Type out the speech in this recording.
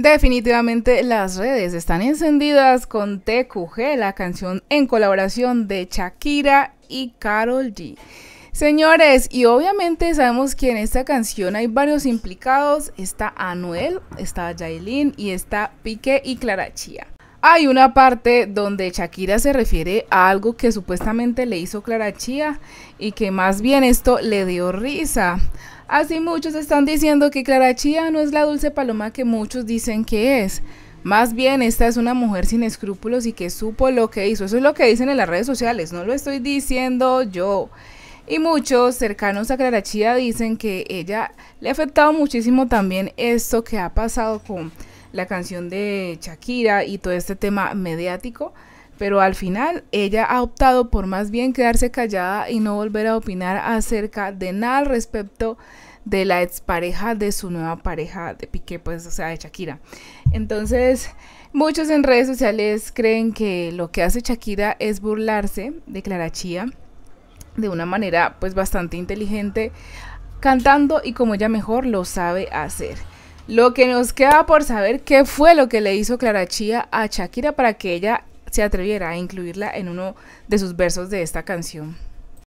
Definitivamente las redes están encendidas con TQG, la canción en colaboración de Shakira y Carol G. Señores, y obviamente sabemos que en esta canción hay varios implicados. Está Anuel, está Jailin y está Piqué y Clara hay una parte donde Shakira se refiere a algo que supuestamente le hizo Clara Chía y que más bien esto le dio risa. Así muchos están diciendo que Clara Chía no es la dulce paloma que muchos dicen que es. Más bien, esta es una mujer sin escrúpulos y que supo lo que hizo. Eso es lo que dicen en las redes sociales, no lo estoy diciendo yo. Y muchos cercanos a Clara Chía dicen que ella le ha afectado muchísimo también esto que ha pasado con la canción de Shakira y todo este tema mediático, pero al final ella ha optado por más bien quedarse callada y no volver a opinar acerca de nada al respecto de la expareja de su nueva pareja de Piqué, pues, o sea, de Shakira. Entonces, muchos en redes sociales creen que lo que hace Shakira es burlarse de Clara Chía de una manera, pues, bastante inteligente, cantando y como ella mejor lo sabe hacer. Lo que nos queda por saber qué fue lo que le hizo Clara Chía a Shakira para que ella se atreviera a incluirla en uno de sus versos de esta canción.